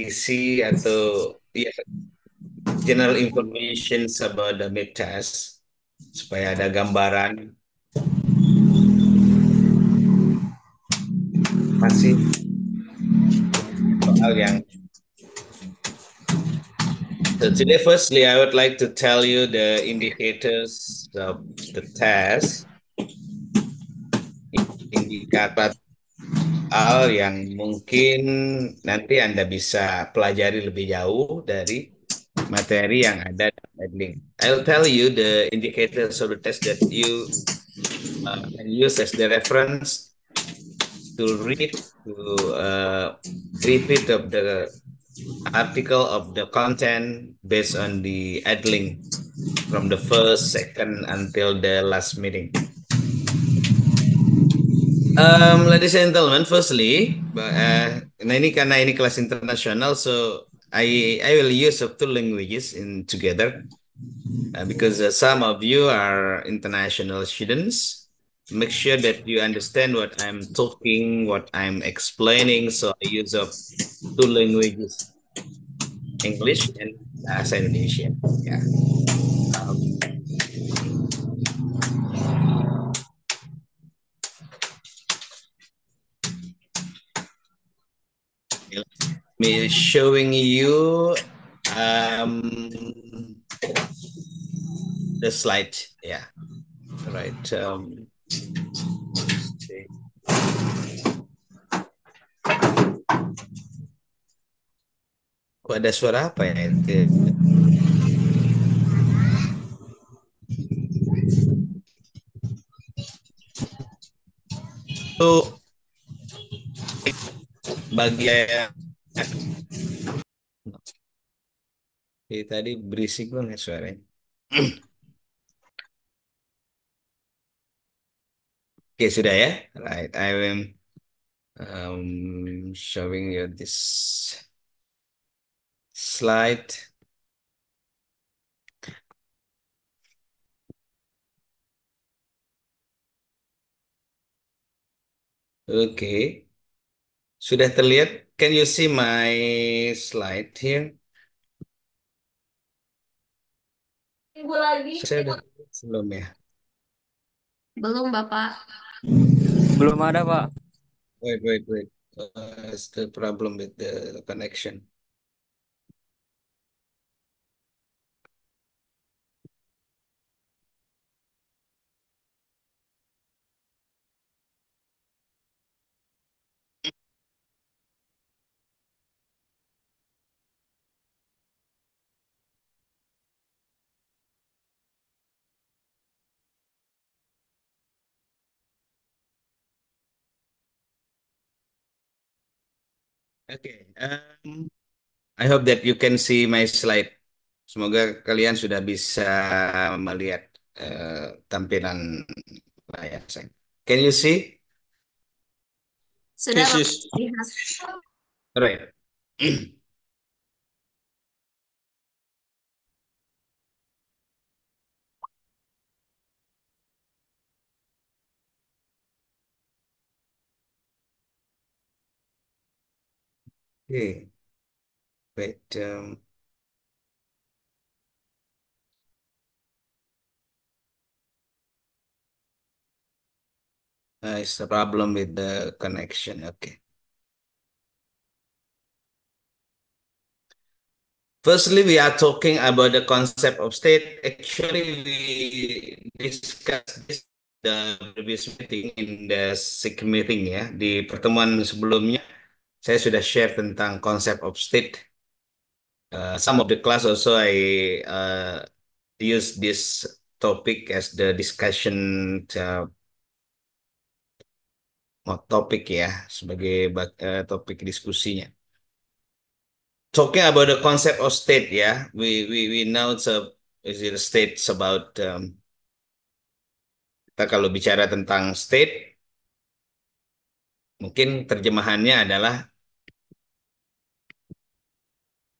isi atau ya general information about the mid test supaya ada gambaran masih soal yang So today, firstly, I would like to tell you the indicators of the test. Indikator soal yang mungkin nanti Anda bisa pelajari lebih jauh dari materi yang ada dalam Edlink. I'll tell you the indicators of the test that you uh, can use as the reference to read to uh, repeat of the article of the content based on the ad link from the first, second until the last meeting. Um, ladies and gentlemen, firstly, uh, nah ini karena ini kelas internasional, so I I will use of two languages in together uh, because uh, some of you are international students. Make sure that you understand what I'm talking, what I'm explaining. So I use of two languages, English and bahasa uh, Indonesian. Yeah. Um, me showing you um, the slide. Yeah, right. Um, Kok ada suara apa ya? Itu Jadi iya, tadi berisik banget suaranya. Oke, sudah ya. Right, I am um, showing you this slide. Oke. Okay. Sudah terlihat? Can you see my slide here? minggu lagi. Saya udah belum ya? Belum, Bapak. Belum ada, Pak. Wait, wait, wait. Uh, the problem with the connection. Oke, okay. um, I hope that you can see my slide. Semoga kalian sudah bisa melihat uh, tampilan layar saya. Can you see? Sudah. Yes, yes. Right. Okay, but um, uh, nah, it's a problem with the connection. Okay. Firstly, we are talking about the concept of state. Actually, we discussed this the previous meeting in the SIG meeting ya di pertemuan sebelumnya saya sudah share tentang konsep of state. Uh, some of the class also I uh, use this topic as the discussion uh, topic ya sebagai uh, topik diskusinya. Talking about the concept of state ya, we we we know it's a is it a states about um, kita kalau bicara tentang state mungkin terjemahannya adalah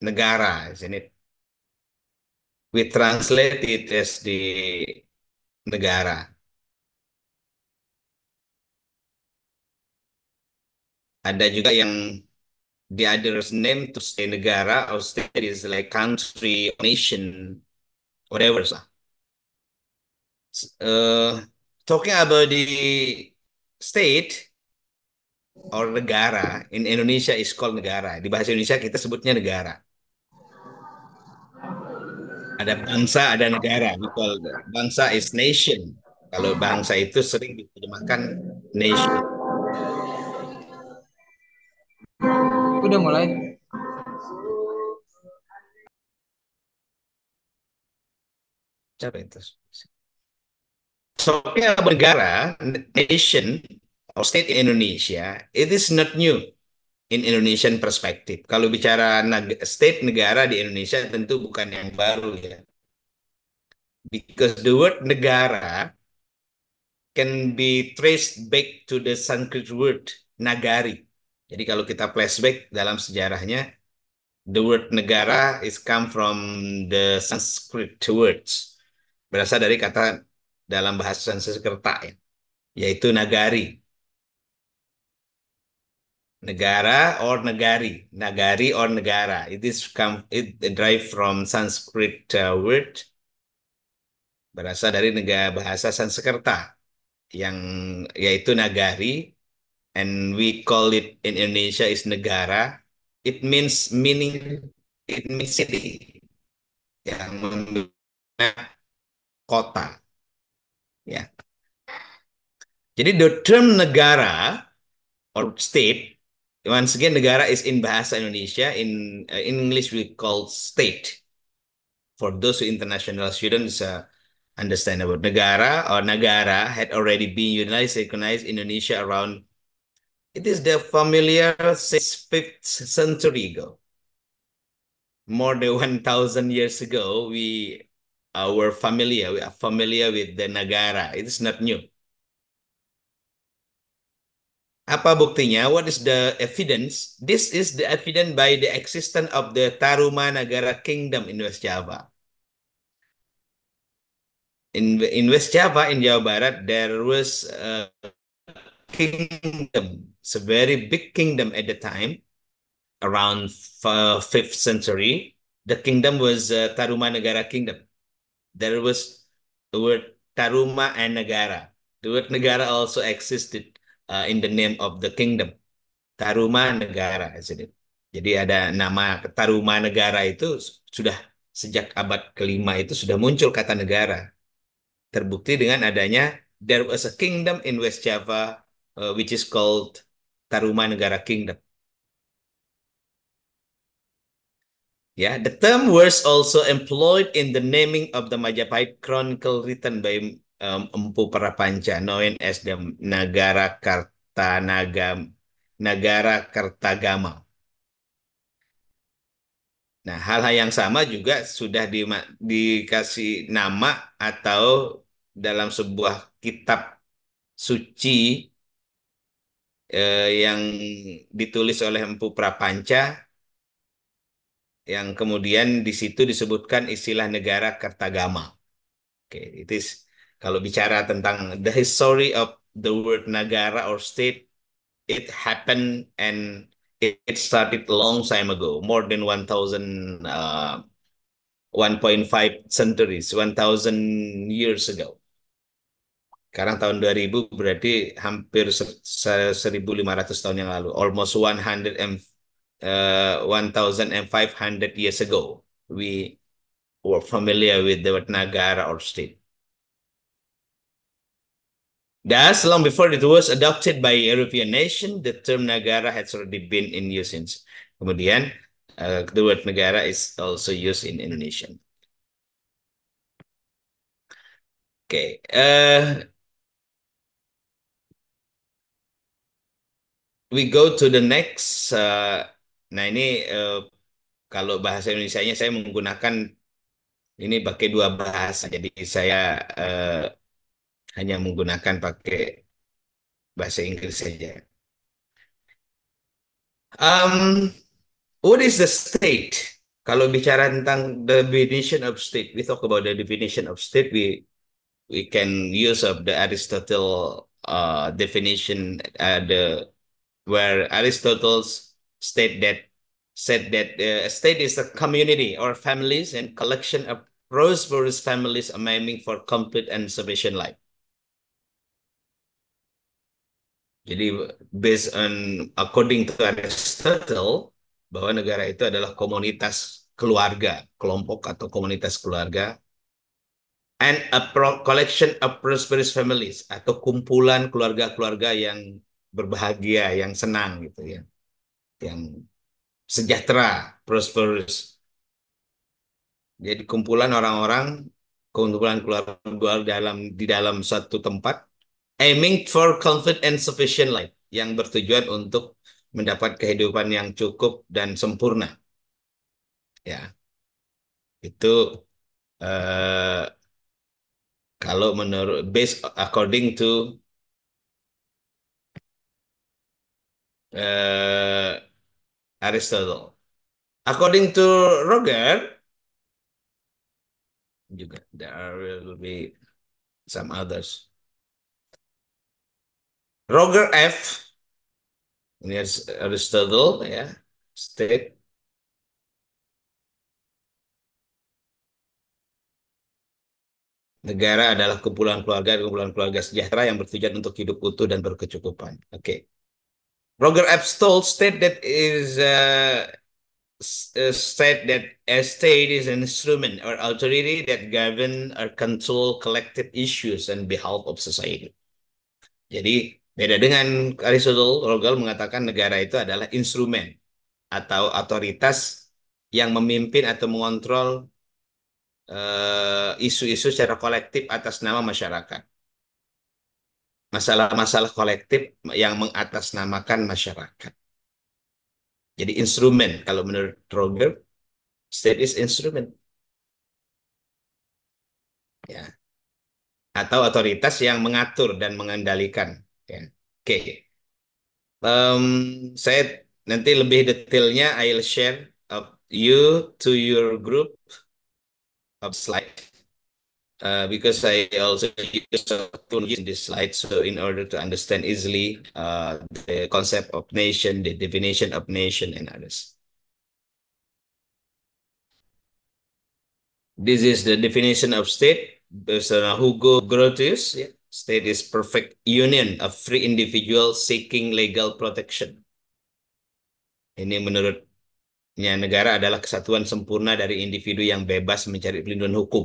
negara, isn't it? We translate it as di negara. Ada juga yang the other's name to say negara or state is like country, nation, whatever. Uh, talking about the state or negara in Indonesia is called negara. Di bahasa Indonesia kita sebutnya negara. Ada bangsa, ada negara, betul. Bangsa is nation. Kalau bangsa itu sering diterjemahkan nation. Udah mulai. So, itu? negara, nation, or state in Indonesia, it is not new in Indonesian perspective. Kalau bicara neg state negara di Indonesia tentu bukan yang baru ya. Because the word negara can be traced back to the Sanskrit word nagari. Jadi kalau kita flashback dalam sejarahnya, the word negara is come from the Sanskrit words. Berasal dari kata dalam bahasa Sanskerta ya, yaitu nagari negara or negari, nagari or negara it is come it derived from sanskrit uh, word berasal dari negara bahasa sanskerta yang yaitu nagari and we call it in Indonesia is negara it means meaning it means city yang kota ya jadi the term negara or state once again negara is in bahasa Indonesia in uh, in English we call state for those international students uh, understand about negara or negara had already been united recognized Indonesia around it is the familiar 6th 5th century ago more than 1000 years ago we uh, were familiar we are familiar with the negara it is not new Apa buktinya? What is the evidence? This is the evidence by the existence of the Taruma Nagara Kingdom in West Java. In, in West Java, in Jawa Barat, there was a kingdom. It's a very big kingdom at the time, around 5th century. The kingdom was uh, Taruma Nagara Kingdom. There was the word Taruma and Nagara. The word Nagara also existed uh, in the name of the kingdom. Taruma negara. Jadi ada nama Taruma negara itu sudah sejak abad kelima itu sudah muncul kata negara. Terbukti dengan adanya there was a kingdom in West Java uh, which is called Taruma Negara Kingdom. Yeah, the term was also employed in the naming of the Majapahit Chronicle written by um, Empu Prapanca noin as the Nagara Kartanagam Nagara Kartagama. Nah, hal-hal yang sama juga sudah di, dikasih nama atau dalam sebuah kitab suci eh, yang ditulis oleh Empu Prapanca yang kemudian di situ disebutkan istilah negara Kartagama. Oke, itu kalau bicara tentang the history of the word negara or state, it happened and it, started long time ago, more than 1,000, uh, 1.5 centuries, 1,000 years ago. Sekarang tahun 2000 berarti hampir 1.500 tahun yang lalu, almost 100 and uh, 1,500 years ago, we were familiar with the word negara or state. Thus, long before it was adopted by European nation, the term negara has already been in use since. Kemudian, uh, the word negara is also used in Indonesian. Okay. Uh, we go to the next. Uh, nah ini uh, kalau bahasa Indonesia-nya saya menggunakan ini pakai dua bahasa. Jadi saya uh, hanya menggunakan pakai bahasa Inggris saja. Um, what is the state? Kalau bicara tentang the definition of state, we talk about the definition of state. We we can use of the Aristotle uh, definition. Uh, the where Aristotle's state that said that uh, state is a community or families and collection of prosperous families aiming for complete and sufficient life. Jadi based on according to Aristotle bahwa negara itu adalah komunitas keluarga, kelompok atau komunitas keluarga and a pro collection of prosperous families atau kumpulan keluarga-keluarga yang berbahagia, yang senang gitu ya. Yang sejahtera, prosperous. Jadi kumpulan orang-orang, kumpulan keluarga dalam di dalam satu tempat aiming for comfort and sufficient life yang bertujuan untuk mendapat kehidupan yang cukup dan sempurna. Ya. Itu uh, kalau menurut based according to uh, Aristotle. According to Roger juga there will be some others. Roger F. Ini Aristotle ya, state Negara adalah kumpulan keluarga, kumpulan keluarga sejahtera yang bertujuan untuk hidup utuh dan berkecukupan. Oke. Okay. Roger F. Stoll state that is a state that a state is an instrument or authority that govern or control collective issues on behalf of society. Jadi Beda dengan Aristotle, Rogel mengatakan negara itu adalah instrumen atau otoritas yang memimpin atau mengontrol eh, isu-isu uh, secara kolektif atas nama masyarakat. Masalah-masalah kolektif yang mengatasnamakan masyarakat. Jadi instrumen kalau menurut Roger, state is instrument. Ya. Atau otoritas yang mengatur dan mengendalikan Oke, okay. um, saya nanti lebih detailnya I'll share up you to your group of slide uh, because I also use in this slide so in order to understand easily uh, the concept of nation, the definition of nation and others. This is the definition of state based on Hugo Grotius. Yeah. State is perfect union of free individual seeking legal protection. Ini menurutnya negara adalah kesatuan sempurna dari individu yang bebas mencari pelindungan hukum.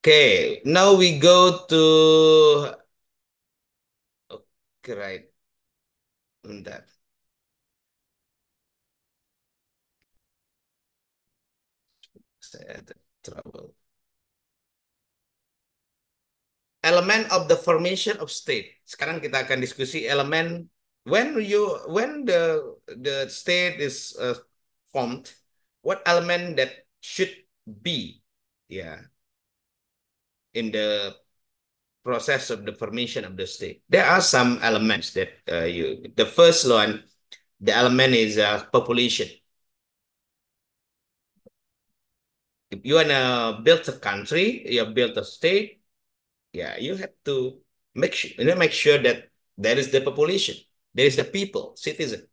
Okay, now we go to okay, right. Bentar. Saya ada trouble. Element of the formation of state. Sekarang kita akan diskusi elemen when you when the the state is uh, formed, what element that should be, yeah, in the process of the formation of the state. There are some elements that uh, you. The first one, the element is uh, population. If you wanna build a country, you build a state yeah you have to make sure you know, make sure that there is the population there is the people citizen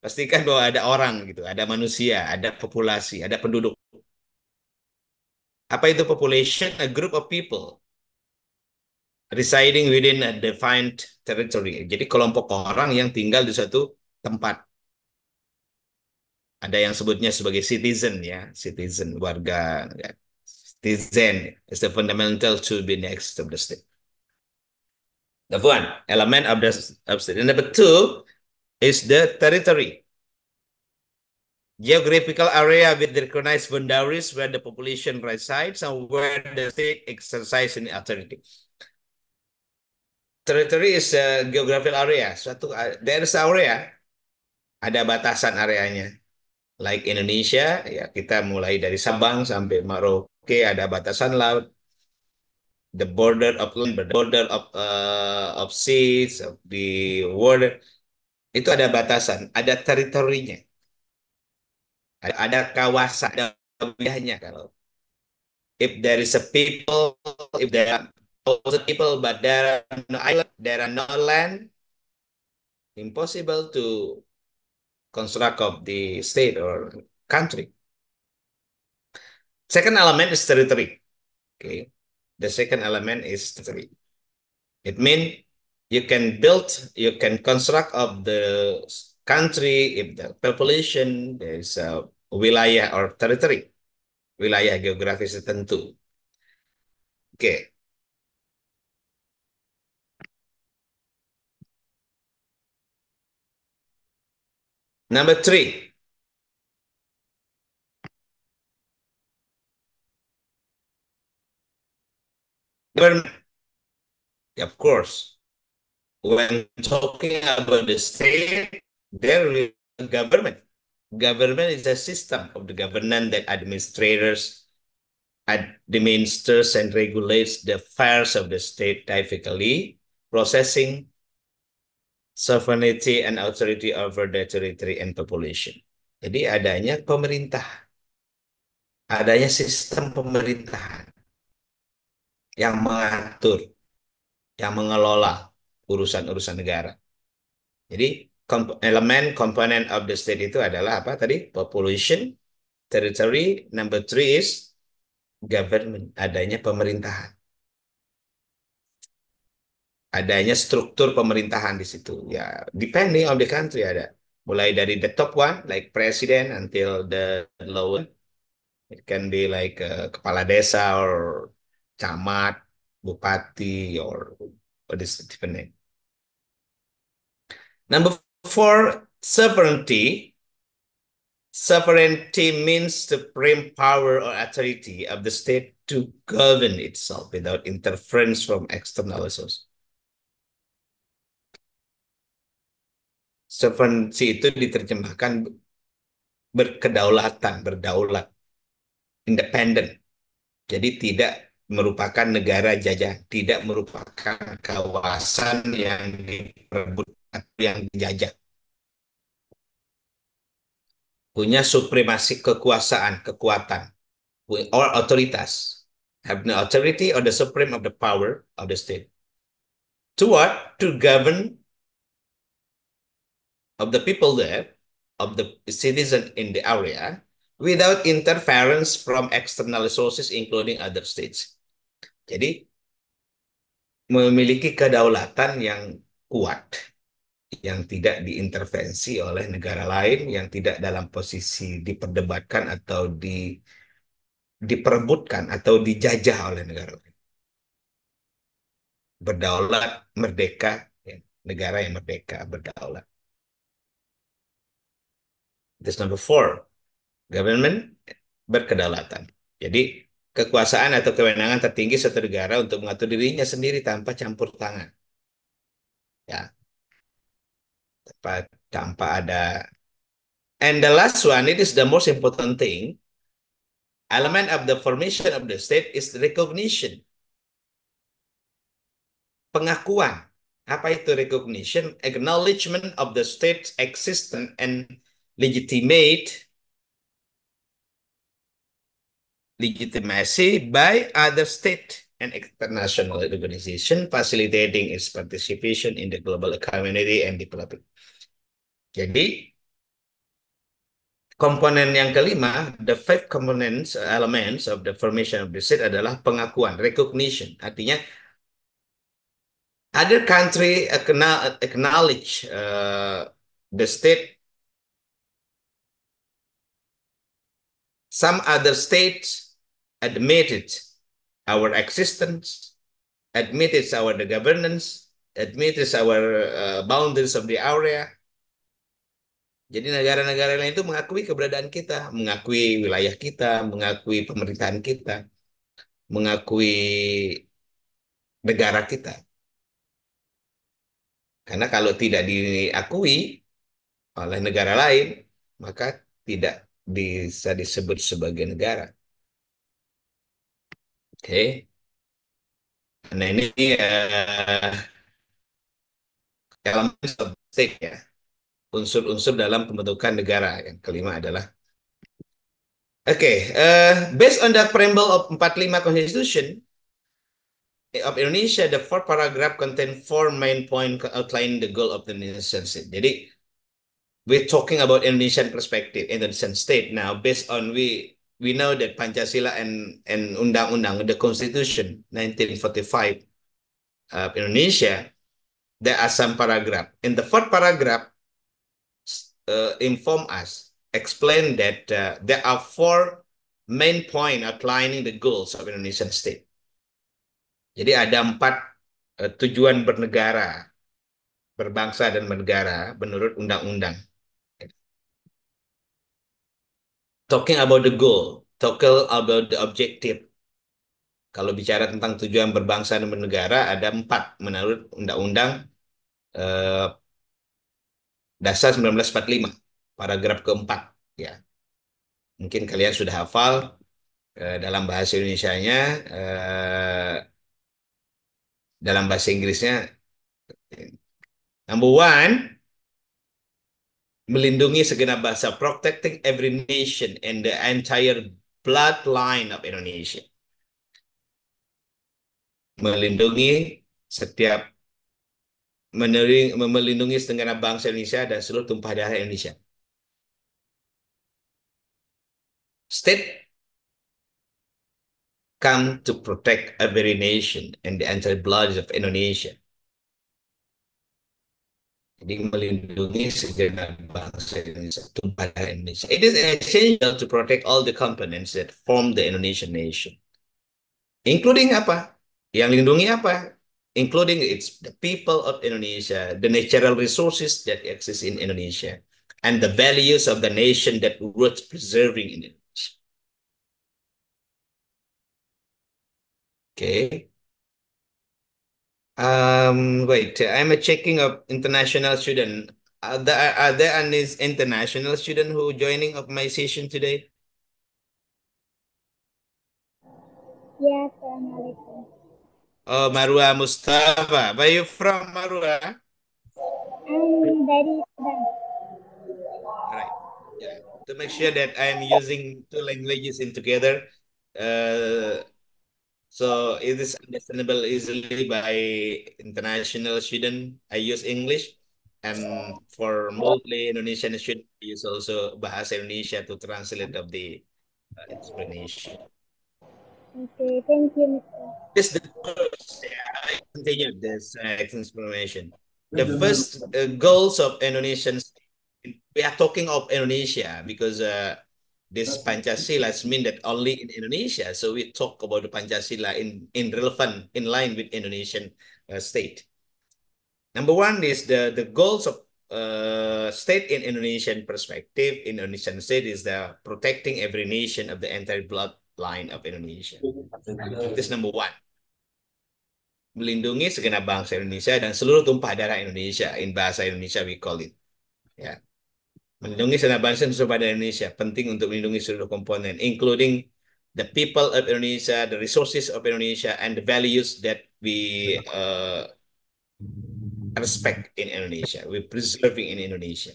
pastikan bahwa ada orang gitu ada manusia ada populasi ada penduduk apa itu population a group of people residing within a defined territory jadi kelompok orang yang tinggal di suatu tempat ada yang sebutnya sebagai citizen ya citizen warga ya the Zen is the fundamental to be next of the state. Number one, element of the of state. And number two is the territory. Geographical area with recognized boundaries where the population resides and where the state exercises authority. Territory is a geographical area. Suatu, uh, there is area, ada batasan areanya like Indonesia ya kita mulai dari Sabang sampai Maroke ada batasan laut the border of the border of uh, of seas of the world itu ada batasan ada teritorinya ada, ada kawasan ada wilayahnya kalau if there is a people if there are people but there are no island there are no land impossible to construct of the state or country. Second element is territory. Okay. The second element is territory. It means you can build, you can construct of the country, if the population, there is a wilayah or territory. Wilayah geografis tertentu. Oke, okay. Number three. Government. Of course, when talking about the state, there is government. Government is a system of the government that administrators administers and regulates the affairs of the state typically processing sovereignty and authority over the territory and population. Jadi adanya pemerintah, adanya sistem pemerintahan yang mengatur, yang mengelola urusan-urusan negara. Jadi komp elemen komponen of the state itu adalah apa tadi? Population, territory, number three is government, adanya pemerintahan adanya struktur pemerintahan di situ. Ya, depending on the country ada. Mulai dari the top one, like president, until the lower. It can be like uh, kepala desa or camat, bupati, or what is different name. Number four, sovereignty. Sovereignty means supreme power or authority of the state to govern itself without interference from external sources. sovereignty itu diterjemahkan berkedaulatan, berdaulat, independen. Jadi tidak merupakan negara jajah, tidak merupakan kawasan yang diperebutkan, yang dijajah. Punya supremasi kekuasaan, kekuatan, or otoritas. Have the authority or the supreme of the power of the state. To what? To govern of the people there, of the citizen in the area, without interference from external sources including other states. Jadi memiliki kedaulatan yang kuat yang tidak diintervensi oleh negara lain yang tidak dalam posisi diperdebatkan atau di diperebutkan atau dijajah oleh negara lain. Berdaulat merdeka ya, negara yang merdeka berdaulat. This number four, government berkedaulatan. Jadi kekuasaan atau kewenangan tertinggi suatu negara untuk mengatur dirinya sendiri tanpa campur tangan. Ya, tanpa, tanpa ada. And the last one, it is the most important thing. Element of the formation of the state is recognition. Pengakuan. Apa itu recognition? Acknowledgement of the state's existence and legitimate legitimacy by other state and international organization facilitating its participation in the global community and development. Jadi komponen yang kelima, the five components uh, elements of the formation of the state adalah pengakuan, recognition. Artinya other country acknowledge uh, the state Some other states admitted our existence, admitted our governance, admitted our uh, boundaries of the area. Jadi negara-negara lain itu mengakui keberadaan kita, mengakui wilayah kita, mengakui pemerintahan kita, mengakui negara kita. Karena kalau tidak diakui oleh negara lain, maka tidak bisa disebut sebagai negara. Oke. Okay. Nah ini uh, elemen stik ya. Unsur-unsur dalam pembentukan negara. Yang kelima adalah Oke, okay, uh, eh, based on the preamble of 45 Constitution of Indonesia, the four paragraph contain four main point outline the goal of the nation state. Jadi we're talking about Indonesian perspective, Indonesian state now, based on we we know that Pancasila and and Undang-Undang, the Constitution 1945 of uh, Indonesia, there are some paragraph. In the fourth paragraph, uh, inform us, explain that uh, there are four main point outlining the goals of Indonesian state. Jadi ada empat uh, tujuan bernegara, berbangsa dan bernegara menurut undang-undang talking about the goal, talking about the objective. Kalau bicara tentang tujuan berbangsa dan bernegara ada empat menurut Undang-Undang eh, Dasar 1945 paragraf keempat ya. Mungkin kalian sudah hafal eh, dalam bahasa indonesia eh, dalam bahasa Inggrisnya number one melindungi segenap bahasa, protecting every nation and the entire bloodline of Indonesia. Melindungi setiap melindungi segenap bangsa Indonesia dan seluruh tumpah darah Indonesia. State come to protect every nation and the entire blood of Indonesia. Hindi Indonesia, It is essential to protect all the components that form the Indonesian nation. Including apa? Yang lindungi apa? Including its the people of Indonesia, the natural resources that exist in Indonesia, and the values of the nation that roots preserving in Indonesia. Okay. Um, wait, I'm a checking of international student. Are there, are there any international student who joining of my session today? Yes, Assalamualaikum. Oh, Marua Mustafa. Where you from, Marua? I'm very All right. Yeah. To make sure that I'm using two languages in together, uh, so it is understandable easily by international student. I use English. And for mostly Indonesian student, I use also Bahasa Indonesia to translate of the uh, explanation. Okay, thank you, Mr. This the first, I continue this uh, explanation. The first uh, goals of Indonesians, we are talking of Indonesia because uh, this Pancasila mean that only in Indonesia. So we talk about the Pancasila in, in relevant, in line with Indonesian uh, state. Number one is the, the goals of uh, state in Indonesian perspective, in Indonesian state is the protecting every nation of the entire bloodline of Indonesia. This number one. Melindungi segenap bangsa Indonesia dan seluruh tumpah darah Indonesia. In bahasa Indonesia we call it. Yeah. Melindungi Senat Bangsa Nusa Pada Indonesia penting untuk melindungi seluruh komponen, including the people of Indonesia, the resources of Indonesia, and the values that we uh, respect in Indonesia. We preserving in Indonesia.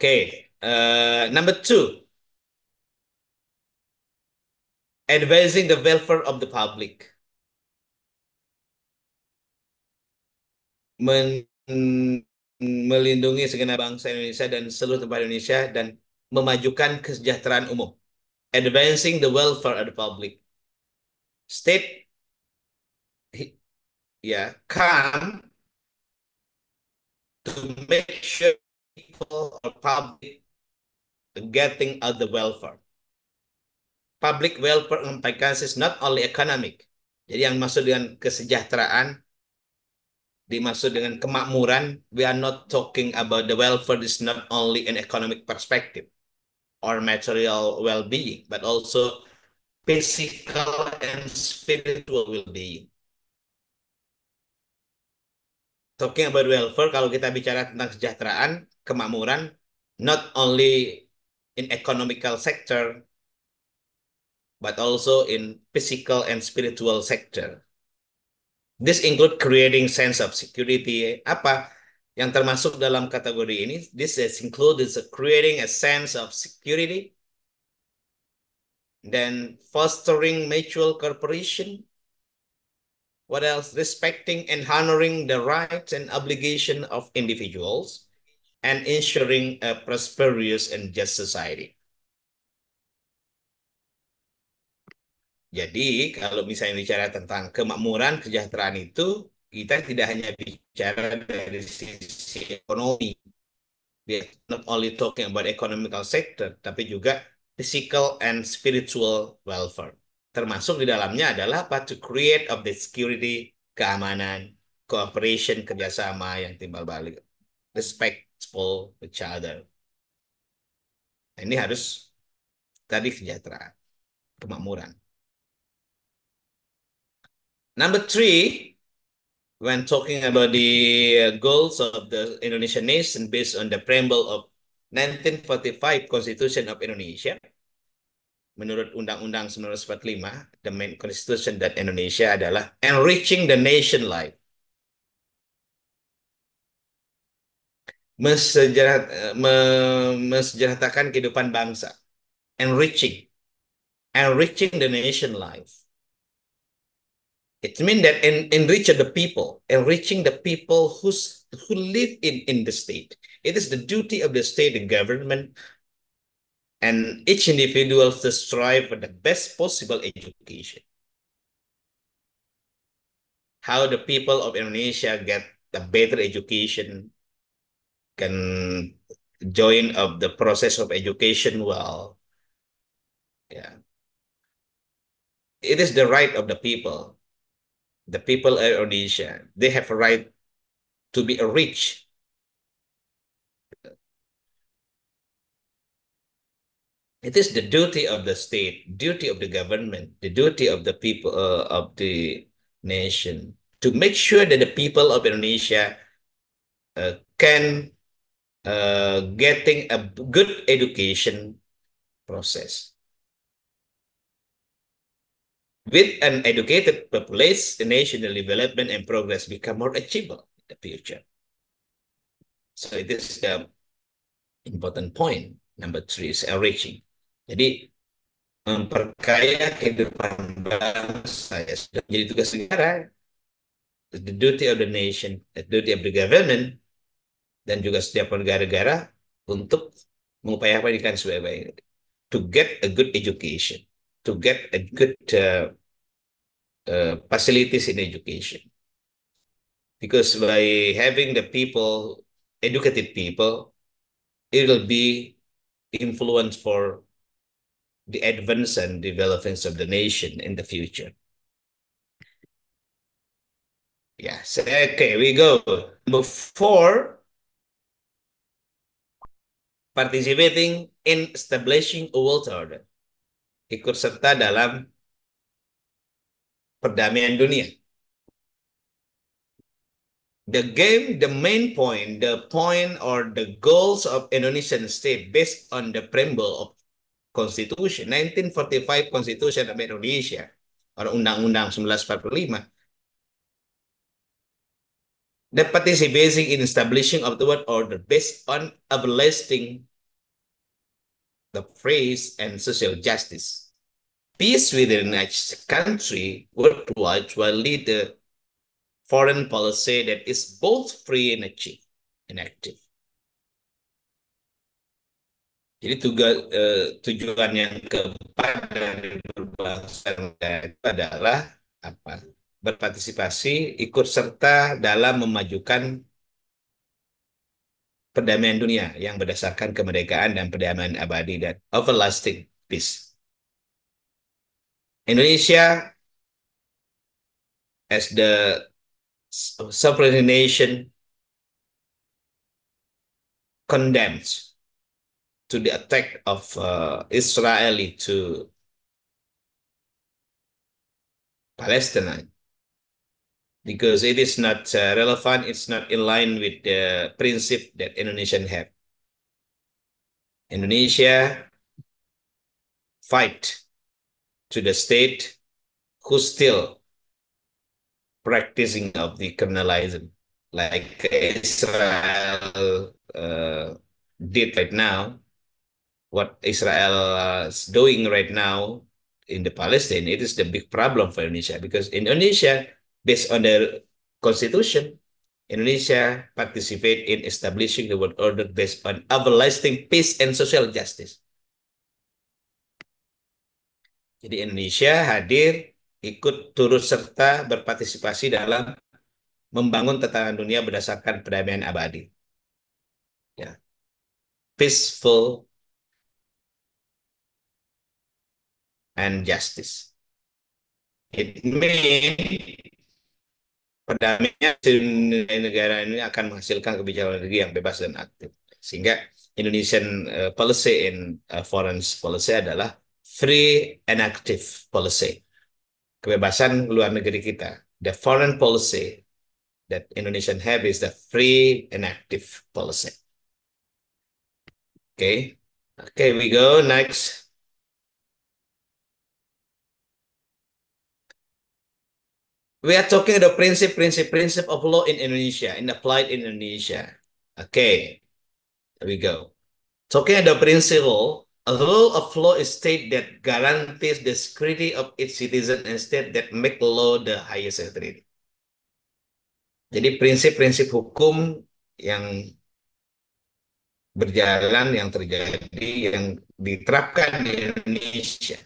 Okay, uh, number two, advising the welfare of the public. Men melindungi segenap bangsa Indonesia dan seluruh tempat Indonesia dan memajukan kesejahteraan umum. Advancing the welfare of the public. State ya yeah, come to make sure people or public getting out the welfare. Public welfare encompasses not only economic. Jadi yang masuk dengan kesejahteraan dimaksud dengan kemakmuran, we are not talking about the welfare is not only an economic perspective or material well-being, but also physical and spiritual well-being. Talking about welfare, kalau kita bicara tentang kesejahteraan, kemakmuran, not only in economical sector, but also in physical and spiritual sector. This include creating sense of security. Apa yang termasuk dalam kategori ini? This is include is creating a sense of security. Then fostering mutual cooperation. What else? Respecting and honoring the rights and obligation of individuals and ensuring a prosperous and just society. Jadi kalau misalnya bicara tentang kemakmuran, kesejahteraan itu kita tidak hanya bicara dari sisi ekonomi. not only talking about economical sector, tapi juga physical and spiritual welfare. Termasuk di dalamnya adalah apa? To create of the security, keamanan, cooperation, kerjasama yang timbal balik. Respectful each other. Nah, ini harus tadi kesejahteraan, kemakmuran. Number three, when talking about the uh, goals of the Indonesian nation based on the preamble of 1945 Constitution of Indonesia, menurut Undang-Undang 1945, the main constitution that Indonesia adalah enriching the nation life. Uh, mesejahterakan kehidupan bangsa. Enriching. Enriching the nation life. It means that en enrich the people, enriching the people who's, who live in, in the state. It is the duty of the state the government and each individual to strive for the best possible education. How the people of Indonesia get a better education can join of the process of education well. Yeah. It is the right of the people the people of Indonesia, they have a right to be rich. It is the duty of the state, duty of the government, the duty of the people uh, of the nation to make sure that the people of Indonesia uh, can uh, getting a good education process. With an educated populace, national development and progress become more achievable in the future. So it is the important point. Number three is enriching. Jadi memperkaya kehidupan bangsa ya, sudah menjadi tugas negara. The duty of the nation, the duty of the government, dan juga setiap negara-negara untuk mengupayakan pendidikan sebaik-baiknya. To get a good education, to get a good uh, Uh, facilities in education. Because by having the people, educated people, it'll be influence for the advance and developments of the nation in the future. Yes, okay, we go. Number four, participating in establishing a world order. Ikut serta dalam perdamaian dunia. The game, the main point, the point or the goals of Indonesian state based on the preamble of Constitution, 1945 Constitution of Indonesia, or Undang-Undang 1945, the participating in establishing of the world order based on everlasting the phrase and social justice peace within each country worldwide will lead the foreign policy that is both free and active. And active. Jadi tugas, uh, eh, tujuan yang keempat dari berbangsa itu adalah apa? Berpartisipasi ikut serta dalam memajukan perdamaian dunia yang berdasarkan kemerdekaan dan perdamaian abadi dan everlasting peace. Indonesia as the sovereign nation condemned to the attack of uh, Israeli to Palestine because it is not uh, relevant, it's not in line with the principle that Indonesian have. Indonesia fight to the state who's still practicing of the criminalism like Israel uh, did right now, what Israel is doing right now in the Palestine, it is the big problem for Indonesia because Indonesia, based on the constitution, Indonesia participate in establishing the world order based on everlasting peace and social justice. Jadi Indonesia hadir ikut turut serta berpartisipasi dalam membangun tatanan dunia berdasarkan perdamaian abadi. Ya. Peaceful and justice. It means perdamaian negara ini akan menghasilkan kebijakan negeri yang bebas dan aktif. Sehingga Indonesian eh, policy in eh, foreign policy adalah free and active policy. Kebebasan luar negeri kita. The foreign policy that Indonesian have is the free and active policy. Okay. Okay, we go next. We are talking the principle, prinsip, prinsip of law in Indonesia, in applied in Indonesia. Okay, we go. Talking about principle, A rule of law is state that guarantees the security of its citizen and state that make law the highest authority. Jadi prinsip-prinsip hukum yang berjalan, yang terjadi, yang diterapkan di Indonesia.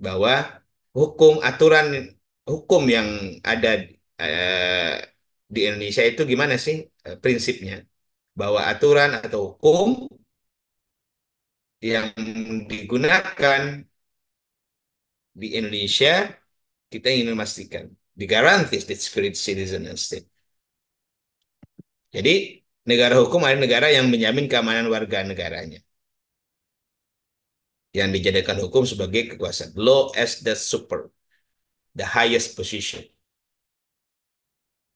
Bahwa hukum, aturan hukum yang ada uh, di Indonesia itu gimana sih eh, prinsipnya? Bahwa aturan atau hukum yang digunakan di Indonesia kita ingin memastikan digaranti state spirit citizen and state. Jadi negara hukum adalah negara yang menjamin keamanan warga negaranya. Yang dijadikan hukum sebagai kekuasaan. Law as the super, the highest position.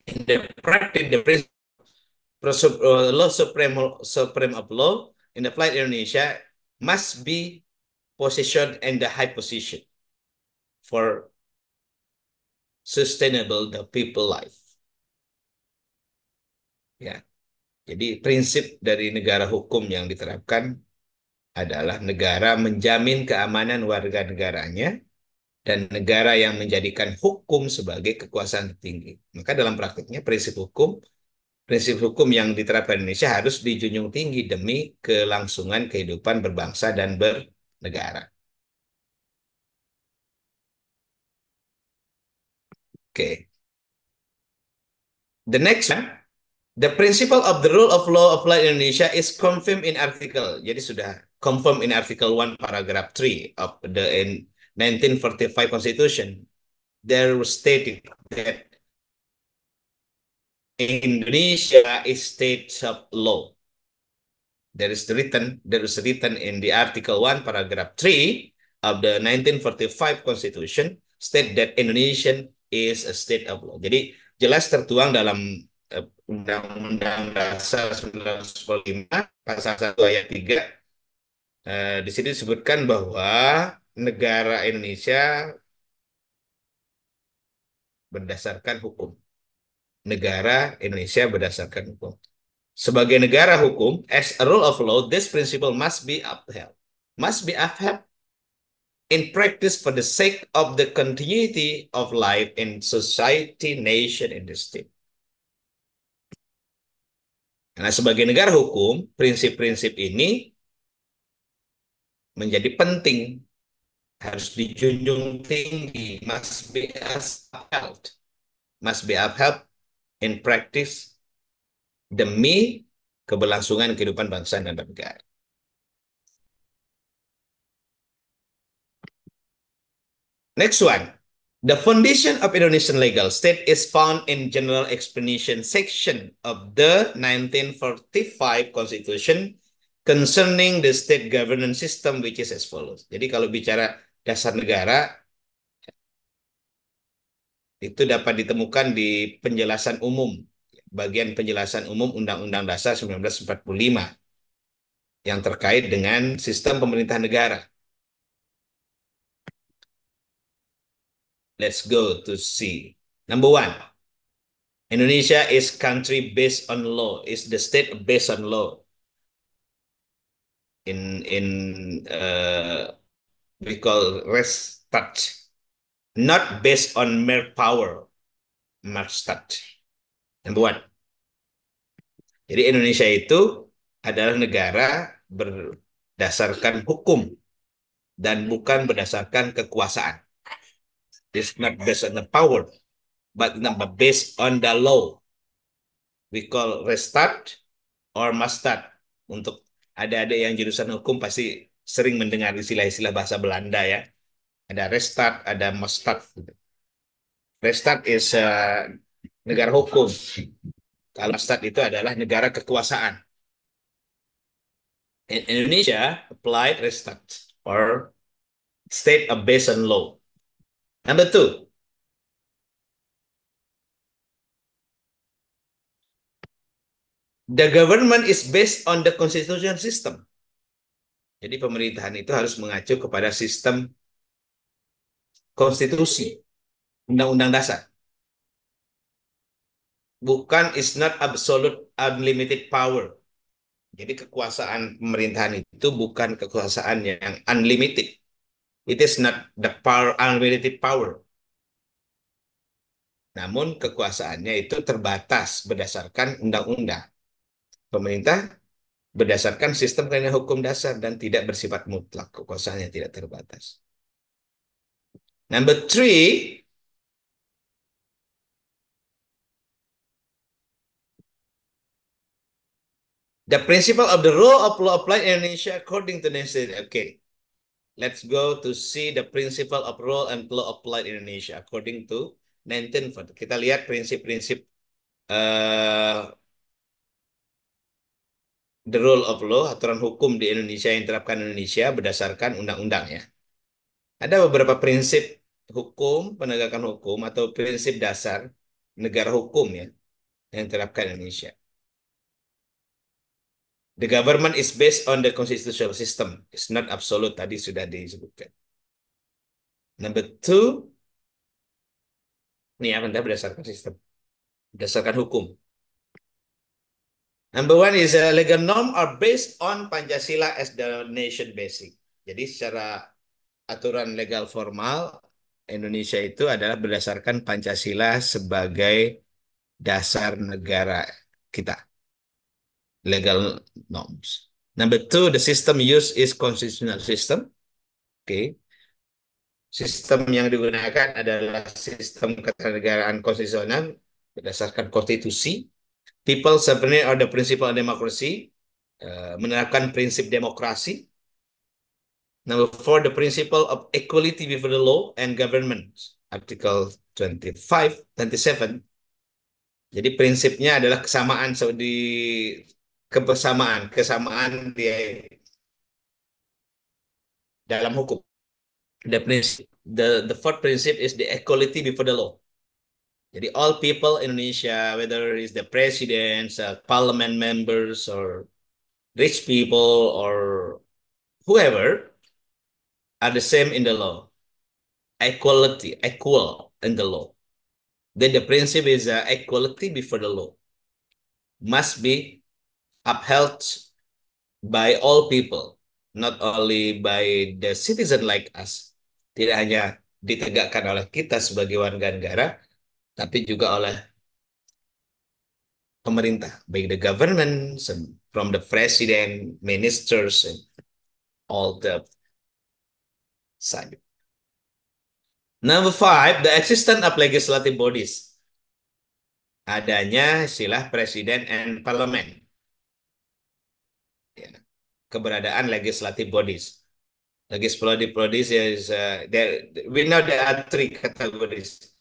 In the practice, the law supreme, supreme of law, in the flight Indonesia, must be positioned in the high position for sustainable the people life. Ya. Jadi prinsip dari negara hukum yang diterapkan adalah negara menjamin keamanan warga negaranya dan negara yang menjadikan hukum sebagai kekuasaan tertinggi. Maka dalam praktiknya prinsip hukum prinsip hukum yang diterapkan Indonesia harus dijunjung tinggi demi kelangsungan kehidupan berbangsa dan bernegara. Okay. The next one, the principle of the rule of law applied in Indonesia is confirmed in article. Jadi sudah confirmed in article 1 paragraph 3 of the 1945 constitution. There was stated that Indonesia is state of law. There is written, there is written in the Article 1, Paragraph 3 of the 1945 Constitution, state that Indonesia is a state of law. Jadi jelas tertuang dalam eh, Undang-Undang Dasar 1945 pasal 1 ayat 3 uh, eh, di sini disebutkan bahwa negara Indonesia berdasarkan hukum negara Indonesia berdasarkan hukum. Sebagai negara hukum, as a rule of law, this principle must be upheld. Must be upheld in practice for the sake of the continuity of life in society, nation, and the state. Karena sebagai negara hukum, prinsip-prinsip ini menjadi penting, harus dijunjung tinggi, must be upheld, must be upheld and practice demi keberlangsungan kehidupan bangsa dan negara. Next one. The foundation of Indonesian legal state is found in General Explanation section of the 1945 Constitution concerning the state governance system which is as follows. Jadi kalau bicara dasar negara itu dapat ditemukan di penjelasan umum, bagian penjelasan umum Undang-Undang Dasar 1945 yang terkait dengan sistem pemerintahan negara. Let's go to see. Number one, Indonesia is country based on law, is the state based on law. In in uh, we call rest touch not based on mere power, Marstad. Number one. Jadi Indonesia itu adalah negara berdasarkan hukum dan bukan berdasarkan kekuasaan. It's not based on the power, but number based on the law. We call restart or mustard. Untuk ada-ada yang jurusan hukum pasti sering mendengar istilah-istilah bahasa Belanda ya ada restart, ada mustard. Gitu. Restart is uh, negara hukum. Kalau mustard itu adalah negara kekuasaan. In Indonesia applied restart or state of base and law. Number two, the government is based on the constitutional system. Jadi pemerintahan itu harus mengacu kepada sistem konstitusi undang-undang dasar bukan is not absolute unlimited power jadi kekuasaan pemerintahan itu bukan kekuasaan yang unlimited it is not the power unlimited power namun kekuasaannya itu terbatas berdasarkan undang-undang pemerintah berdasarkan sistem karena hukum dasar dan tidak bersifat mutlak kekuasaannya tidak terbatas Number three, the principle of the rule of law applied in Indonesia according to Nancy. Okay, let's go to see the principle of rule and law applied in Indonesia according to Nenten. Kita lihat prinsip-prinsip uh, the rule of law, aturan hukum di Indonesia yang diterapkan Indonesia berdasarkan undang-undang ya. Ada beberapa prinsip hukum, penegakan hukum atau prinsip dasar negara hukum ya yang diterapkan Indonesia. The government is based on the constitutional system. It's not absolute tadi sudah disebutkan. Number two, ini akan berdasarkan sistem, berdasarkan hukum. Number one is a uh, legal norm are based on Pancasila as the nation basic. Jadi secara aturan legal formal Indonesia itu adalah berdasarkan Pancasila sebagai dasar negara kita. Legal norms. Number two, the system used is constitutional system. Oke. Okay. Sistem yang digunakan adalah sistem ketenagaran konstitusional berdasarkan konstitusi. People sebenarnya ada prinsip demokrasi Uh, eh, menerapkan prinsip demokrasi Number four, the principle of equality before the law and government. Artikel 25, 27. Jadi prinsipnya adalah kesamaan so di kebersamaan, kesamaan di dalam hukum. The prinsip, the the fourth principle is the equality before the law. Jadi all people Indonesia, whether it's the presidents, uh, parliament members, or rich people, or whoever, are the same in the law. Equality, equal in the law. Then the principle is uh, equality before the law must be upheld by all people, not only by the citizen like us. Tidak hanya ditegakkan oleh kita sebagai warga negara, tapi juga oleh pemerintah, baik the government, from the president, ministers, and all the sayup. Number five, the existence of legislative bodies. Adanya istilah presiden and parlemen Ya. Keberadaan legislative bodies. Legislative bodies is uh, there, we know there are three categories.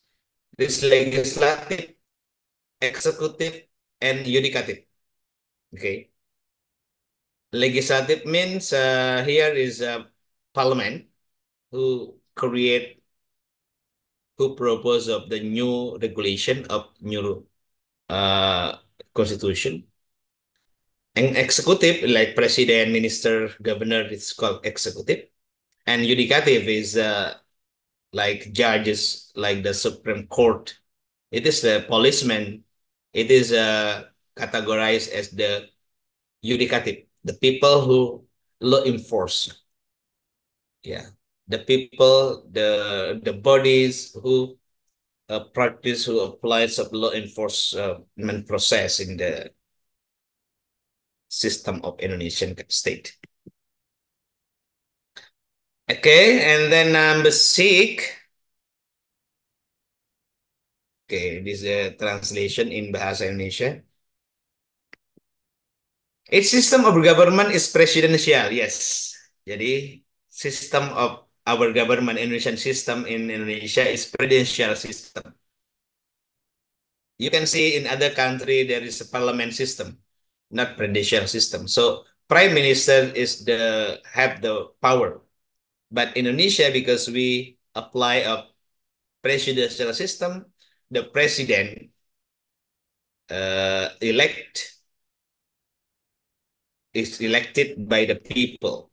This legislative, executive, and judicative. Okay. Legislative means uh, here is uh, parliament. who create, who propose of the new regulation of new uh, constitution. And executive, like president, minister, governor, it's called executive. And judicative is uh, like judges, like the Supreme Court. It is the policeman. It is uh, categorized as the judicative, the people who law enforce. Yeah. the people, the the bodies who uh, practice, who applies of law enforcement process in the system of Indonesian state. Okay, and then number six. Okay, this is a translation in Bahasa Indonesia. Its system of government is presidential, yes. Jadi, system of our government Indonesian system in Indonesia is presidential system. You can see in other country there is a parliament system, not presidential system. So prime minister is the have the power, but Indonesia because we apply a presidential system, the president uh, elect is elected by the people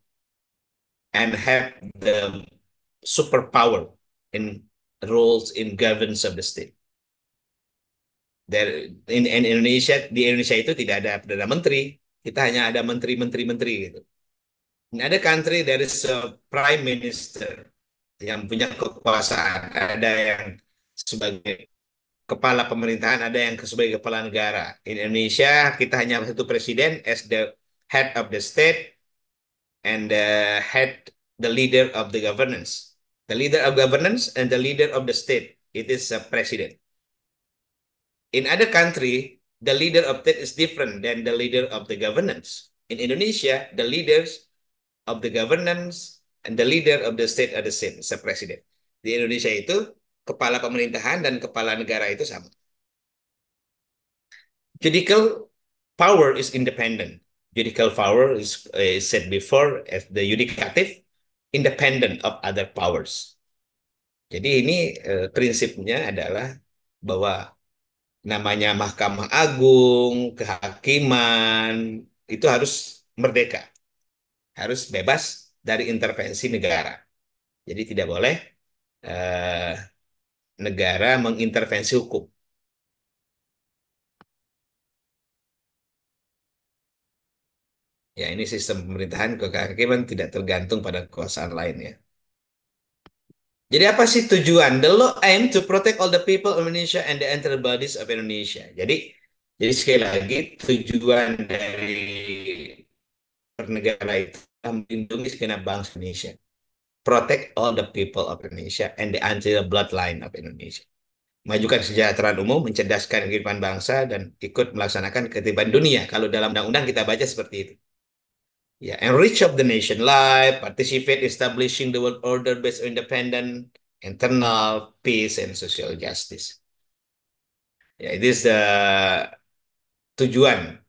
and have the superpower in roles in governance of the state. There, in, in Indonesia, di Indonesia itu tidak ada perdana menteri, kita hanya ada menteri-menteri-menteri gitu. In other country, there is a prime minister yang punya kekuasaan, ada yang sebagai kepala pemerintahan, ada yang sebagai kepala negara. In Indonesia, kita hanya satu presiden as the head of the state, and the head, the leader of the governance. The leader of governance and the leader of the state. It is a president. In other country, the leader of state is different than the leader of the governance. In Indonesia, the leaders of the governance and the leader of the state are the same. It's a president. Di Indonesia itu, kepala pemerintahan dan kepala negara itu sama. Judicial power is independent. Judicial power is, is said before as the yudikatif independent of other powers. Jadi ini uh, prinsipnya adalah bahwa namanya Mahkamah Agung, kehakiman itu harus merdeka. Harus bebas dari intervensi negara. Jadi tidak boleh uh, negara mengintervensi hukum. Ya, ini sistem pemerintahan kehakiman tidak tergantung pada kekuasaan lain ya. Jadi apa sih tujuan? The law aim to protect all the people of Indonesia and the entire bodies of Indonesia. Jadi jadi sekali lagi tujuan dari negara itu melindungi segenap bangsa Indonesia. Protect all the people of Indonesia and the entire bloodline of Indonesia. Majukan kesejahteraan umum, mencerdaskan kehidupan bangsa, dan ikut melaksanakan ketiban dunia. Kalau dalam undang-undang kita baca seperti itu yeah, enrich of the nation life, participate establishing the world order based on independent, internal peace and social justice. Ya, yeah, it is the tujuan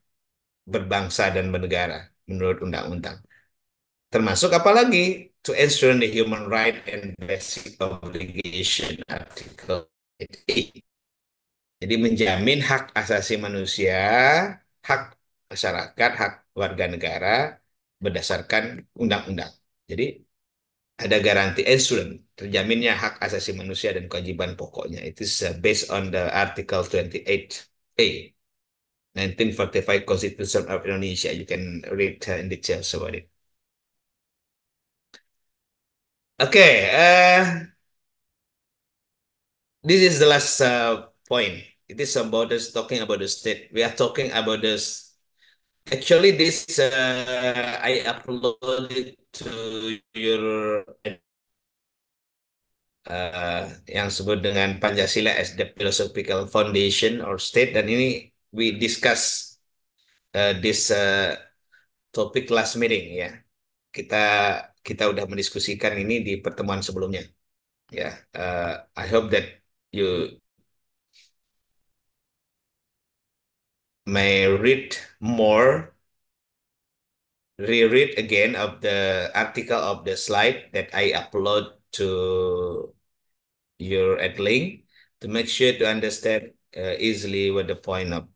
berbangsa dan bernegara menurut undang-undang. Termasuk apalagi to ensure the human right and basic obligation article 8. Jadi menjamin hak asasi manusia, hak masyarakat, hak warga negara berdasarkan undang-undang. Jadi ada garansi insurance, eh, terjaminnya hak asasi manusia dan kewajiban pokoknya. It is based on the Article 28A, 1945 Constitution of Indonesia. You can read in details about it. Okay, uh, this is the last uh, point. It is about us talking about the state. We are talking about this Actually, this uh, I uploaded to your uh, yang disebut dengan Pancasila as the philosophical foundation or state dan ini we discuss uh, this uh, topic last meeting ya. Kita kita udah mendiskusikan ini di pertemuan sebelumnya. Ya, yeah. uh, I hope that you may read more, reread again of the article of the slide that I upload to your at link to make sure to understand uh, easily what the point of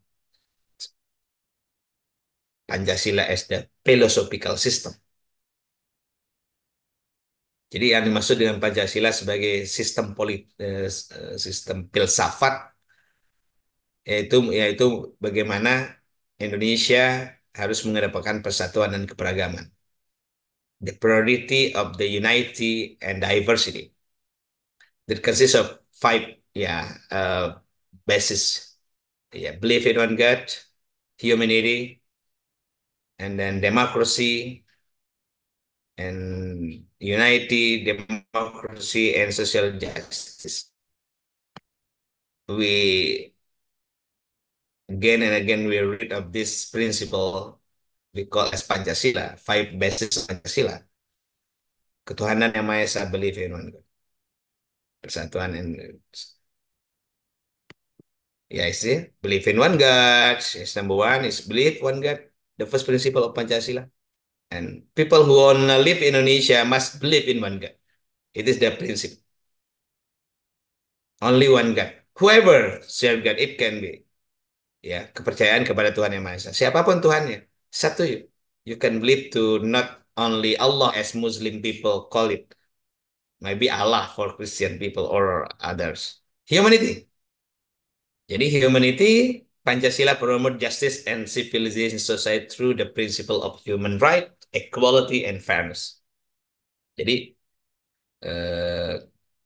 Pancasila as the philosophical system. Jadi yang dimaksud dengan Pancasila sebagai sistem polit, eh, eh, sistem filsafat yaitu yaitu bagaimana Indonesia harus mengedepankan persatuan dan keberagaman. The priority of the unity and diversity that consists of five yeah ya, uh, basis yeah belief in one God, humanity, and then democracy and unity, democracy and social justice. We again and again we read of this principle we call as Pancasila, five basis Pancasila. Ketuhanan yang Maha Esa, believe in one God. Persatuan and Ya, I see, believe in one God. Is number one is believe one God, the first principle of Pancasila. And people who wanna live in Indonesia must believe in one God. It is the principle. Only one God. Whoever serve God, it can be ya kepercayaan kepada Tuhan yang Maha Esa. Siapapun Tuhannya, satu you, you can believe to not only Allah as Muslim people call it, maybe Allah for Christian people or others. Humanity. Jadi humanity Pancasila promote justice and civilization society through the principle of human right, equality, and fairness. Jadi eh,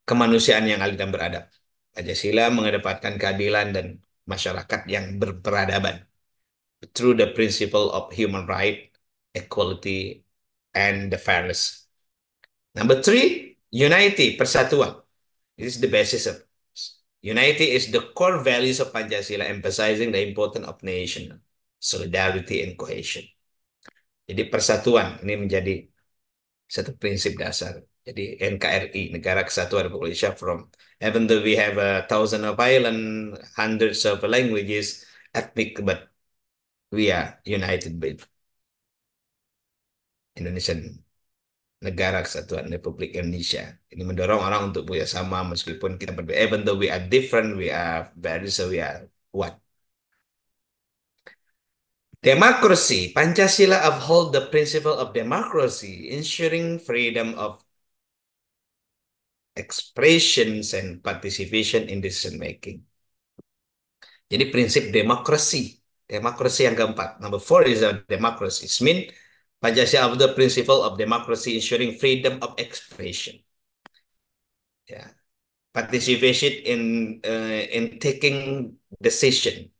kemanusiaan yang adil dan beradab. Pancasila mengedepankan keadilan dan masyarakat yang berperadaban through the principle of human right, equality, and the fairness. Number three, unity, persatuan. This is the basis of unity is the core values of Pancasila, emphasizing the importance of nation, solidarity, and cohesion. Jadi persatuan ini menjadi satu prinsip dasar. Jadi NKRI, Negara Kesatuan Republik Indonesia from even though we have a thousand of island, hundreds of languages, ethnic, but we are united with Indonesian negara kesatuan Republik Indonesia. Ini mendorong orang untuk punya sama meskipun kita berbeda. Even though we are different, we are very so we are what? Democracy. Pancasila uphold the principle of democracy, ensuring freedom of expressions and participation in decision making. Jadi prinsip demokrasi, demokrasi yang keempat. Number four is a democracy. It mean Pancasila of the principle of democracy ensuring freedom of expression. Yeah. Participation in uh, in taking decision.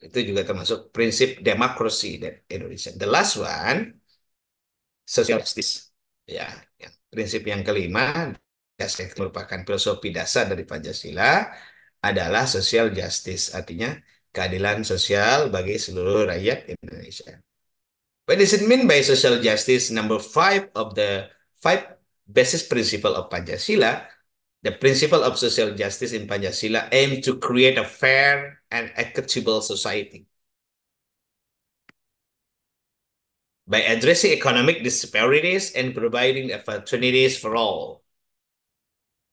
Itu juga termasuk prinsip demokrasi Indonesia. The last one social justice. Ya, yeah. yang prinsip yang kelima, yang merupakan filosofi dasar dari Pancasila, adalah social justice, artinya keadilan sosial bagi seluruh rakyat Indonesia. What does it mean by social justice? Number five of the five basis principle of Pancasila, the principle of social justice in Pancasila aim to create a fair and equitable society. by addressing economic disparities and providing opportunities for all.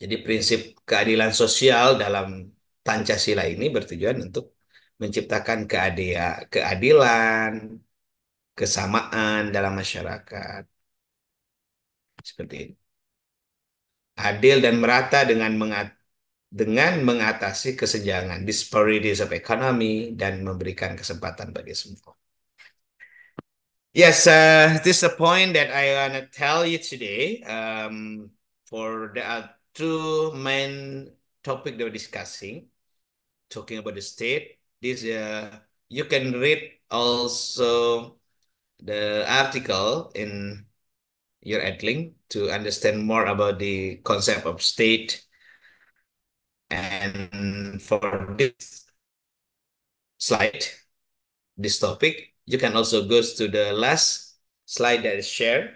Jadi prinsip keadilan sosial dalam Pancasila ini bertujuan untuk menciptakan keadilan, kesamaan dalam masyarakat. Seperti ini. Adil dan merata dengan mengat dengan mengatasi kesenjangan, disparities of economy, dan memberikan kesempatan bagi semua. Yes, uh, this is a point that I want to tell you today. Um, for there are uh, two main topic that we're discussing, talking about the state. This uh, you can read also the article in your link to understand more about the concept of state. And for this slide, this topic, you can also go to the last slide that is shared,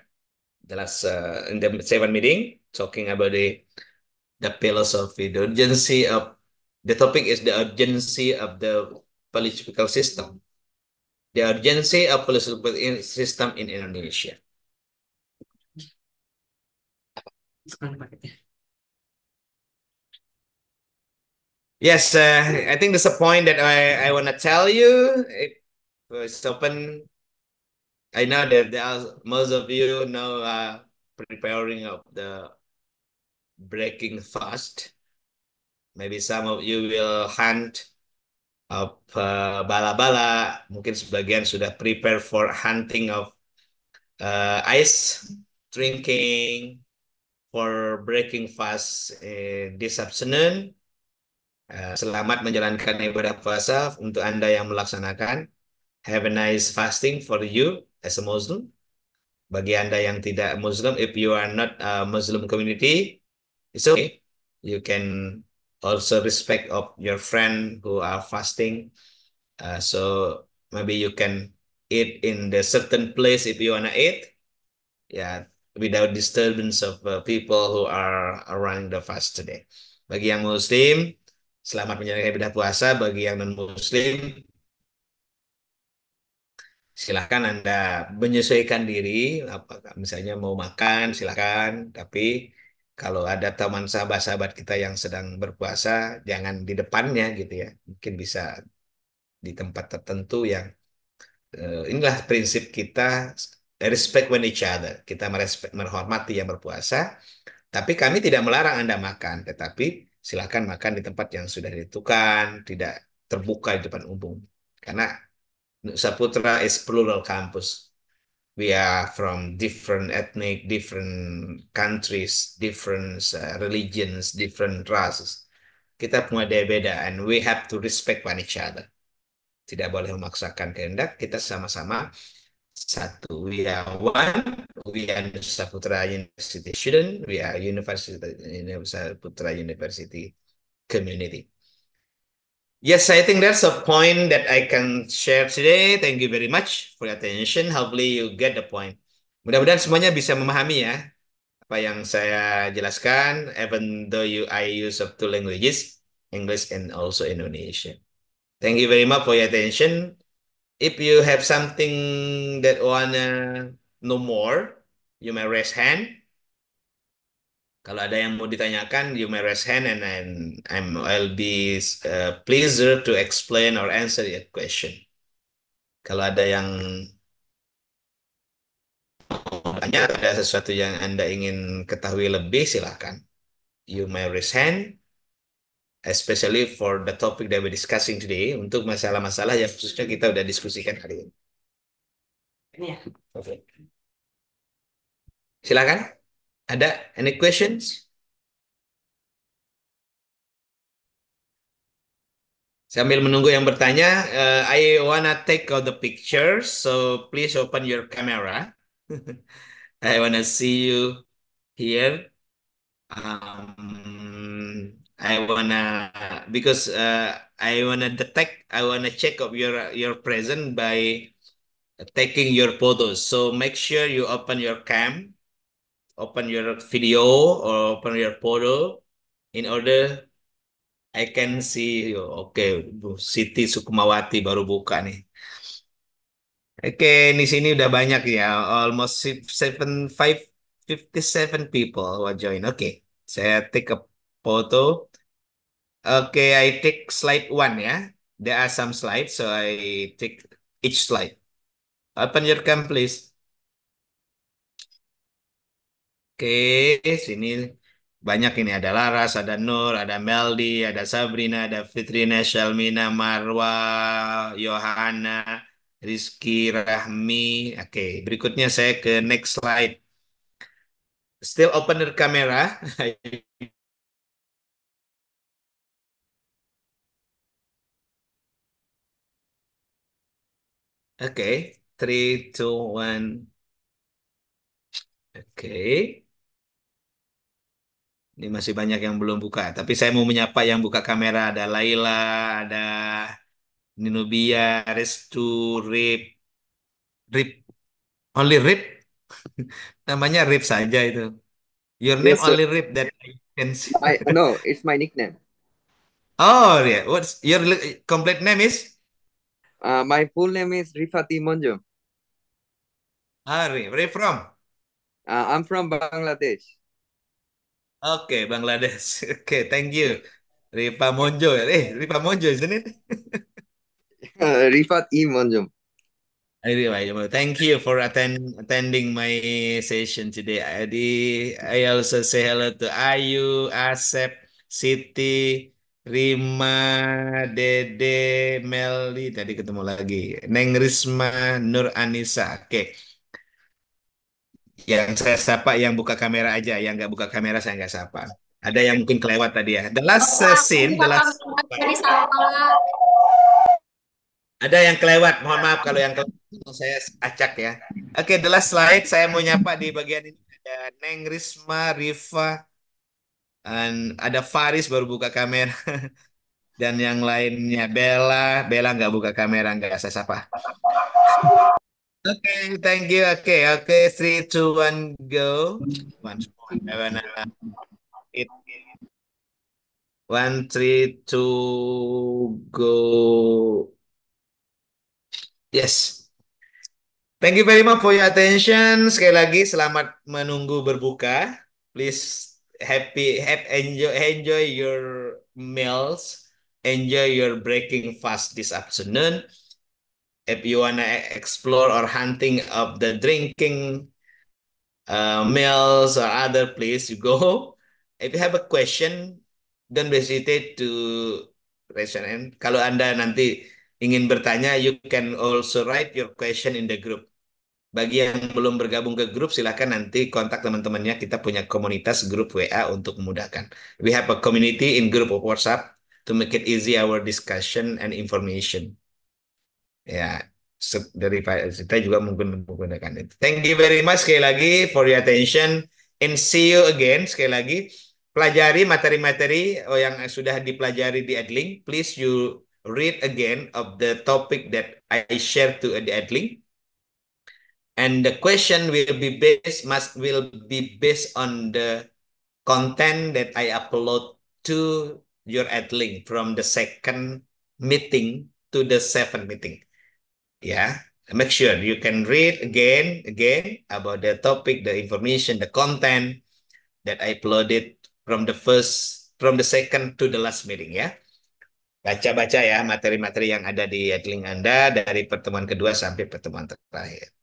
the last uh, in the seven meeting, talking about the the philosophy, the urgency of the topic is the urgency of the political system. The urgency of political system in Indonesia. Yes, uh, I think there's a point that I, I want to tell you. It, it's open. I know that there are most of you now are preparing of the breaking fast. Maybe some of you will hunt of uh, bala-bala. Mungkin sebagian sudah prepare for hunting of uh, ice, drinking, for breaking fast uh, this afternoon. Uh, selamat menjalankan ibadah puasa untuk Anda yang melaksanakan. Have a nice fasting for you as a Muslim. Bagi Anda yang tidak Muslim, if you are not a Muslim community, it's okay. You can also respect of your friend who are fasting. Uh, so maybe you can eat in the certain place if you wanna eat. Yeah, without disturbance of uh, people who are around the fast today. Bagi yang Muslim, selamat menjalankan ibadah puasa. Bagi yang non Muslim, silahkan Anda menyesuaikan diri, apakah misalnya mau makan silahkan, tapi kalau ada teman sahabat-sahabat kita yang sedang berpuasa, jangan di depannya gitu ya, mungkin bisa di tempat tertentu yang uh, inilah prinsip kita respect when each other, kita merespek, menghormati yang berpuasa, tapi kami tidak melarang Anda makan, tetapi silahkan makan di tempat yang sudah ditentukan, tidak terbuka di depan umum, karena Saputra is plural campus. We are from different ethnic, different countries, different uh, religions, different races. Kita punya beda-beda and we have to respect one each other. Tidak boleh memaksakan kehendak, kita sama-sama satu. We are one, we are Saputra University student, we are University, Saputra University community. Yes, I think that's a point that I can share today. Thank you very much for your attention. Hopefully you get the point. Mudah-mudahan semuanya bisa memahami ya apa yang saya jelaskan. Even though you I use of two languages, English and also Indonesian. Thank you very much for your attention. If you have something that wanna know more, you may raise hand. Kalau ada yang mau ditanyakan, you may raise hand and I'm, I'm I'll be uh, pleased to explain or answer your question. Kalau ada yang tanya, ada sesuatu yang Anda ingin ketahui lebih, silakan, You may raise hand, especially for the topic that we're discussing today, untuk masalah-masalah yang khususnya kita udah diskusikan hari ini. Ini ya. Oke. Okay. Silakan. Ada any questions? Sambil menunggu yang bertanya, uh, I wanna take out the picture, so please open your camera. I wanna see you here. Um, I wanna because uh, I wanna detect, I wanna check up your your present by taking your photos. So make sure you open your cam open your video or open your portal in order I can see you. Oke, okay, Siti Sukmawati baru buka nih. Oke, okay, di sini udah banyak ya, almost seven five fifty people who join. Oke, okay. saya take a photo. Oke, okay, I take slide one ya. There are some slides, so I take each slide. Open your cam, please. Oke, sini banyak ini ada Laras, ada Nur, ada Meldi, ada Sabrina, ada Fitrina, Shalmina, Marwa, Yohana, Rizky, Rahmi. Oke, berikutnya saya ke next slide. Still opener kamera. Oke, three, two, one. Oke. Ini masih banyak yang belum buka. Tapi saya mau menyapa yang buka kamera. Ada Laila, ada Ninubia, Restu, Rip. Rip. Only Rip? Namanya Rip saja itu. Your name yes, only Rip that I can see. I, no, it's my nickname. Oh, yeah. What's your complete name is? Uh, my full name is Rifati Monjo. Ah, where from? Uh, I'm from Bangladesh. Oke, Bangladesh. Oke, thank you. Rifa Monjo. Ya. Eh, Rifa Monjo, isn't it? Rifat Iman Jom. Thank you for attend, attending my session today, Adi. I also say hello to Ayu, Asep, Siti, Rima, Dede, Melly. Tadi ketemu lagi. Neng Risma, Nur Anissa. Oke yang saya sapa yang buka kamera aja yang nggak buka kamera saya nggak sapa ada yang mungkin kelewat tadi ya the last oh, scene the last ada yang kelewat mohon maaf kalau yang kelewat saya acak ya oke okay, the last slide saya mau nyapa di bagian ini ada Neng Risma Riva dan ada Faris baru buka kamera dan yang lainnya Bella Bella nggak buka kamera nggak saya sapa Okay, thank you. Okay, okay, three, two, one, go. One, two, one, three, two, go. Yes. Thank you very much for your attention. Sekali lagi, selamat menunggu berbuka. Please happy, have enjoy, enjoy your meals, enjoy your breaking fast this afternoon if you wanna explore or hunting of the drinking uh, mills or other place you go if you have a question don't hesitate to raise your hand kalau anda nanti ingin bertanya you can also write your question in the group bagi yang belum bergabung ke grup, silakan nanti kontak teman-temannya. Kita punya komunitas grup WA untuk memudahkan. We have a community in group of WhatsApp to make it easy our discussion and information ya dari kita juga mungkin menggunakan itu. Thank you very much sekali lagi for your attention and see you again sekali lagi. Pelajari materi-materi oh, yang sudah dipelajari di Adlink. Please you read again of the topic that I share to the Adlink. And the question will be based must will be based on the content that I upload to your Adlink from the second meeting to the seventh meeting yeah make sure you can read again again about the topic the information the content that I uploaded from the first from the second to the last meeting ya baca-baca ya materi-materi yang ada di link Anda dari pertemuan kedua sampai pertemuan terakhir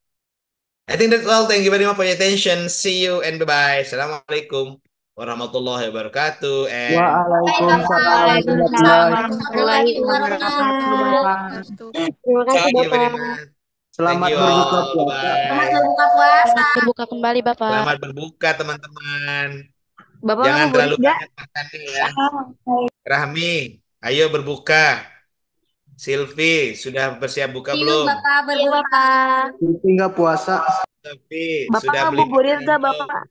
I think that's all. Thank you very much for your attention. See you and bye-bye. Assalamualaikum warahmatullahi wabarakatuh. And... Waalaikumsalam warahmatullahi wabarakatuh. Terima kasih Bapak. Selamat berbuka puasa. Selamat berbuka puasa. kembali Bapak. Selamat berbuka teman-teman. Bapak Jangan terlalu banyak makan ya. Rahmi, ayo berbuka. Silvi, sudah bersiap buka iya, belum? Bapak berbuka. Silvi nggak puasa. Silvi, Bapak sudah beli. Bapak ngabuburit nggak Bapak?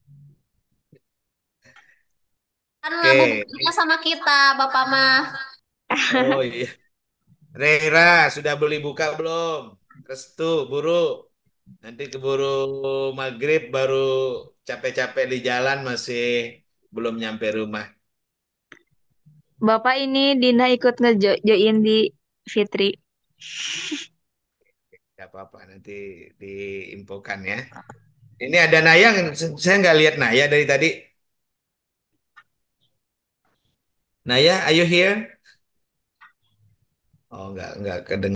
Karena okay. sama kita, Bapak mah. Oh iya. Rera, sudah beli buka belum? Restu, buru. Nanti keburu maghrib baru capek-capek di jalan masih belum nyampe rumah. Bapak ini Dina ikut ngejoin di Fitri. Gak apa-apa nanti diinfokan ya. Ini ada Naya, saya nggak lihat Naya dari tadi. Naya, are you here? Oh, nggak nggak kedengaran.